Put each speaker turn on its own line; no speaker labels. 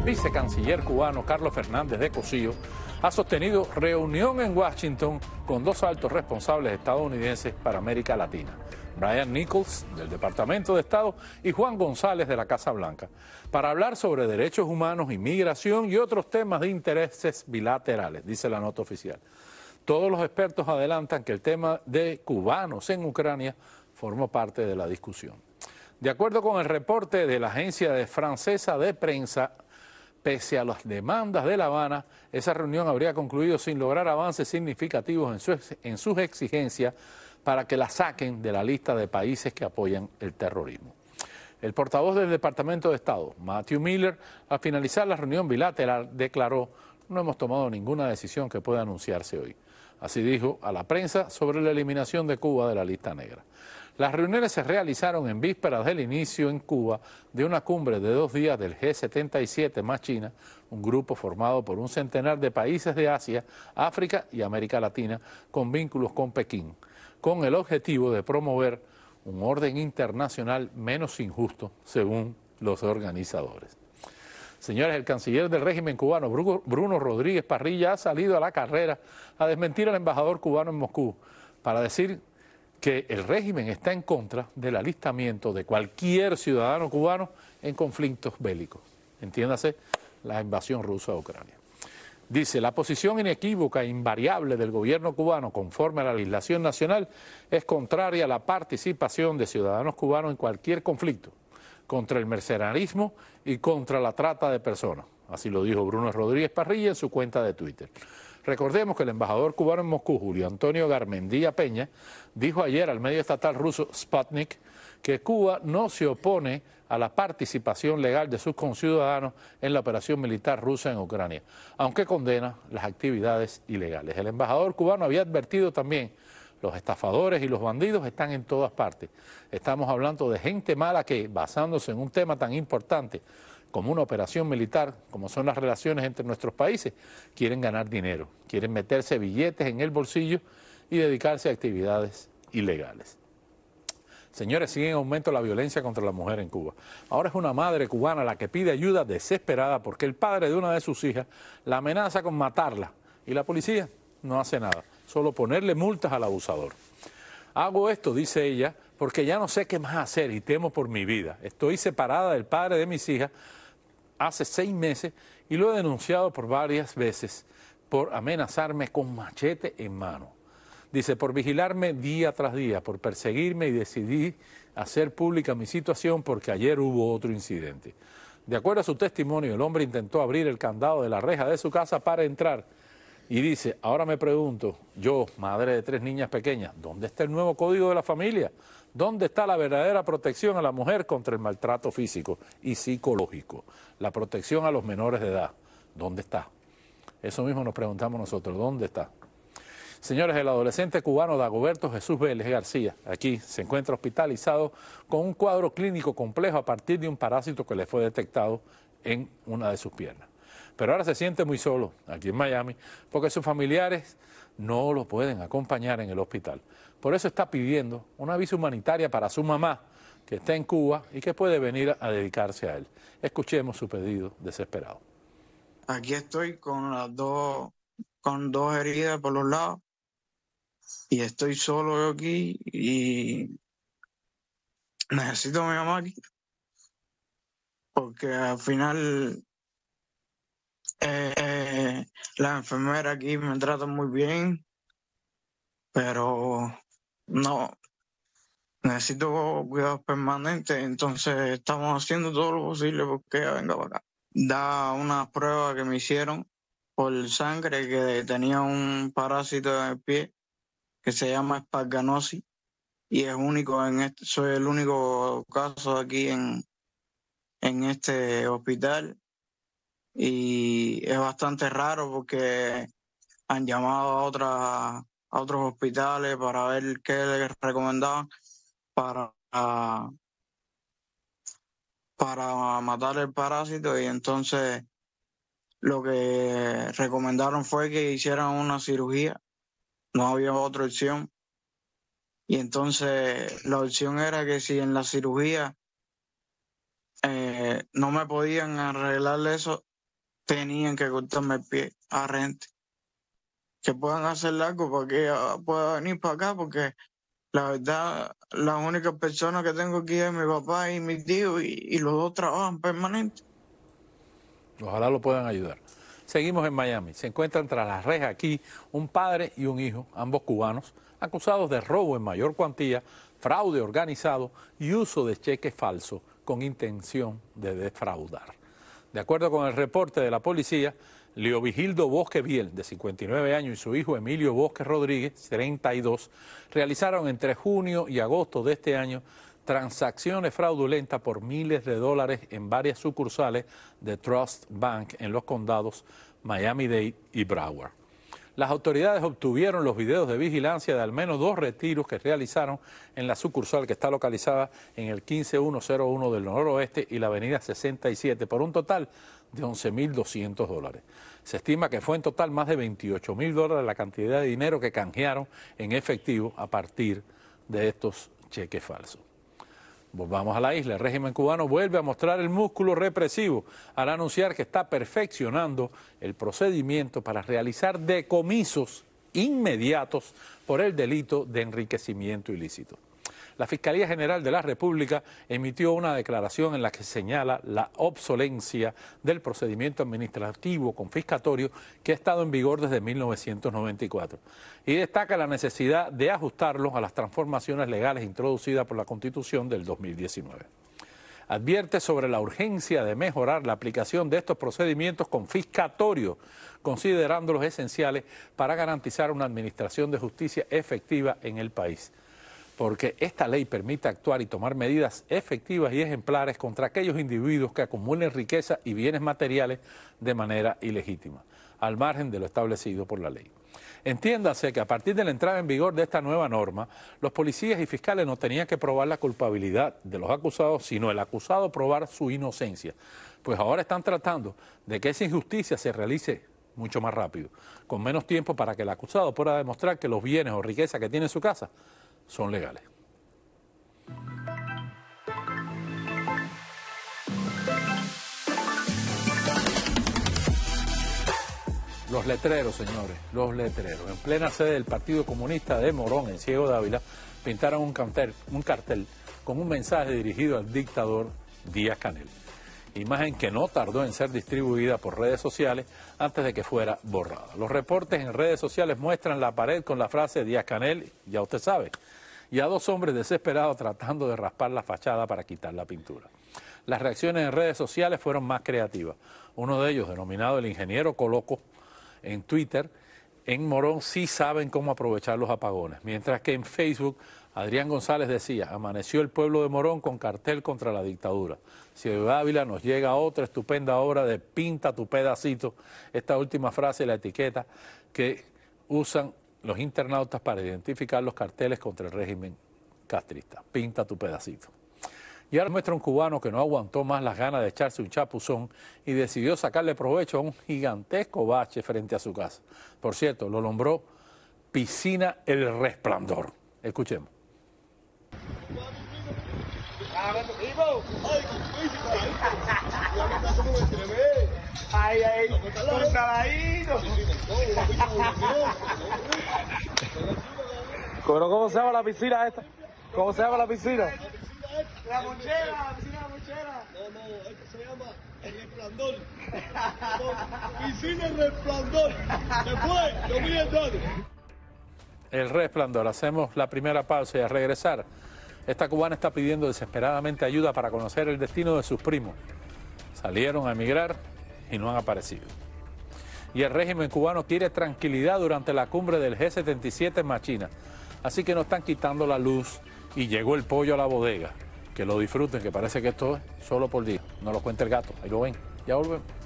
el vicecanciller cubano Carlos Fernández de Cosío ha sostenido reunión en Washington con dos altos responsables estadounidenses para América Latina. Brian Nichols, del Departamento de Estado, y Juan González, de la Casa Blanca, para hablar sobre derechos humanos, inmigración y otros temas de intereses bilaterales, dice la nota oficial. Todos los expertos adelantan que el tema de cubanos en Ucrania formó parte de la discusión. De acuerdo con el reporte de la agencia francesa de prensa Pese a las demandas de La Habana, esa reunión habría concluido sin lograr avances significativos en, sus exigencias para que la saquen de la lista de países que apoyan el terrorismo. El portavoz del Departamento de Estado, Matthew Miller, al finalizar la reunión bilateral, declaró, no hemos tomado ninguna decisión que pueda anunciarse hoy. Así dijo a la prensa sobre la eliminación de Cuba de la lista negra. Las reuniones se realizaron en vísperas del inicio en Cuba de una cumbre de dos días del G77 más China, un grupo formado por un centenar de países de Asia, África y América Latina con vínculos con Pekín, con el objetivo de promover un orden internacional menos injusto, según los organizadores. Señores, el canciller del régimen cubano, Bruno Rodríguez Parrilla, ha salido a la carrera a desmentir al embajador cubano en Moscú para decir que el régimen está en contra del alistamiento de cualquier ciudadano cubano en conflictos bélicos. Entiéndase, la invasión rusa a Ucrania. Dice, la posición inequívoca e invariable del gobierno cubano conforme a la legislación nacional es contraria a la participación de ciudadanos cubanos en cualquier conflicto, contra el mercenarismo y contra la trata de personas. Así lo dijo Bruno Rodríguez Parrilla en su cuenta de Twitter. Recordemos que el embajador cubano en Moscú, Julio Antonio Garmendía Peña, dijo ayer al medio estatal ruso Sputnik que Cuba no se opone a la participación legal de sus conciudadanos en la operación militar rusa en Ucrania, aunque condena las actividades ilegales. El embajador cubano había advertido también los estafadores y los bandidos están en todas partes. Estamos hablando de gente mala que, basándose en un tema tan importante como una operación militar, como son las relaciones entre nuestros países, quieren ganar dinero, quieren meterse billetes en el bolsillo y dedicarse a actividades ilegales. Señores, sigue en aumento la violencia contra la mujer en Cuba. Ahora es una madre cubana la que pide ayuda desesperada porque el padre de una de sus hijas la amenaza con matarla y la policía no hace nada solo ponerle multas al abusador. Hago esto, dice ella, porque ya no sé qué más hacer y temo por mi vida. Estoy separada del padre de mis hijas hace seis meses y lo he denunciado por varias veces por amenazarme con machete en mano. Dice, por vigilarme día tras día, por perseguirme y decidí hacer pública mi situación porque ayer hubo otro incidente. De acuerdo a su testimonio, el hombre intentó abrir el candado de la reja de su casa para entrar y dice, ahora me pregunto, yo, madre de tres niñas pequeñas, ¿dónde está el nuevo código de la familia? ¿Dónde está la verdadera protección a la mujer contra el maltrato físico y psicológico? La protección a los menores de edad. ¿Dónde está? Eso mismo nos preguntamos nosotros, ¿dónde está? Señores, el adolescente cubano Dagoberto Jesús Vélez García, aquí se encuentra hospitalizado con un cuadro clínico complejo a partir de un parásito que le fue detectado en una de sus piernas. Pero ahora se siente muy solo aquí en Miami porque sus familiares no lo pueden acompañar en el hospital. Por eso está pidiendo una visa humanitaria para su mamá que está en Cuba y que puede venir a dedicarse a él. Escuchemos su pedido desesperado. Aquí estoy
con las dos, con dos heridas por los lados y estoy solo yo aquí y necesito a mi mamá aquí porque al final eh, eh, la enfermera aquí me trata muy bien, pero no, necesito cuidados permanentes, entonces estamos haciendo todo lo posible porque venga para acá. Da una prueba que me hicieron por sangre que tenía un parásito en el pie que se llama esparganosis y es único en este, soy el único caso aquí en, en este hospital y es bastante raro porque han llamado a, a otros hospitales para ver qué les recomendaban para, para matar el parásito y entonces lo que recomendaron fue que hicieran una cirugía, no había otra opción. Y entonces la opción era que si en la cirugía eh, no me podían arreglar eso, tenían que cortarme el pie a rente. Que puedan hacer algo para que ah, pueda venir para acá, porque la verdad, la única persona que tengo aquí es mi papá y mi tío, y, los dos trabajan permanente.
Ojalá lo puedan ayudar. Seguimos en Miami. Se encuentran tras las rejas aquí un padre y un hijo, ambos cubanos, acusados de robo en mayor cuantía, fraude organizado y uso de cheques falsos con intención de defraudar. De acuerdo con el reporte de la policía, Leovigildo Bosque Biel, de 59 años, y su hijo Emilio Bosque Rodríguez, 32, realizaron entre junio y agosto de este año transacciones fraudulentas por miles de dólares en varias sucursales de Trust Bank en los condados Miami-Dade y Broward. Las autoridades obtuvieron los videos de vigilancia de al menos dos retiros que realizaron en la sucursal que está localizada en el 15101 del noroeste y la avenida 67 por un total de 11.200 dólares. Se estima que fue en total más de 28.000 dólares la cantidad de dinero que canjearon en efectivo a partir de estos cheques falsos. Volvamos a la isla. El régimen cubano vuelve a mostrar el músculo represivo al anunciar que está perfeccionando el procedimiento para realizar decomisos inmediatos por el delito de enriquecimiento ilícito la Fiscalía General de la República emitió una declaración en la que señala la obsolencia del procedimiento administrativo confiscatorio que ha estado en vigor desde 1994 y destaca la necesidad de ajustarlo a las transformaciones legales introducidas por la Constitución del 2019 advierte sobre la urgencia de mejorar la aplicación de estos procedimientos confiscatorios, considerándolos esenciales para garantizar una administración de justicia efectiva en el país porque esta ley permite actuar y tomar medidas efectivas y ejemplares contra aquellos individuos que acumulen riqueza y bienes materiales de manera ilegítima, al margen de lo establecido por la ley. Entiéndase que a partir de la entrada en vigor de esta nueva norma, los policías y fiscales no tenían que probar la culpabilidad de los acusados, sino el acusado probar su inocencia. Pues ahora están tratando de que esa injusticia se realice mucho más rápido, con menos tiempo para que el acusado pueda demostrar que los bienes o riqueza que tiene en su casa son legales. Los letreros, señores, los letreros. En plena sede del Partido Comunista de Morón, en Ciego de Ávila... pintaron un cartel, un cartel con un mensaje dirigido al dictador Díaz Canel. Imagen que no tardó en ser distribuida por redes sociales antes de que fuera borrada. Los reportes en redes sociales muestran la pared con la frase Díaz Canel, ya usted sabe, y a dos hombres desesperados tratando de raspar la fachada para quitar la pintura. Las reacciones en redes sociales fueron más creativas. Uno de ellos, denominado el ingeniero Coloco, en Twitter, en Morón sí saben cómo aprovechar los apagones, mientras que en Facebook Adrián González decía, amaneció el pueblo de Morón con cartel contra la dictadura. Ciudad Ávila nos llega otra estupenda obra de pinta tu pedacito. Esta última frase, la etiqueta que usan los internautas para identificar los carteles contra el régimen castrista. Pinta tu pedacito. Y ahora muestra un cubano que no aguantó más las ganas de echarse un chapuzón y decidió sacarle provecho a un gigantesco bache frente a su casa. Por cierto, lo nombró Piscina El Resplandor. Escuchemos. Ah, Ay, ay, los Pero ¿cómo se llama la piscina esta? ¿Cómo se llama la piscina? La mochera, la piscina de la mochera. No, no, esto se llama el resplandor. Piscina el resplandor. Después, 2000 todo. El resplandor. Hacemos la primera pausa y a regresar, esta cubana está pidiendo desesperadamente ayuda para conocer el destino de sus primos. Salieron a emigrar, y no han aparecido. Y el régimen cubano quiere tranquilidad durante la cumbre del G77 en Machina. Así que no están quitando la luz y llegó el pollo a la bodega. Que lo disfruten, que parece que esto es solo por día. No lo cuenta el gato. Ahí lo ven. Ya volvemos.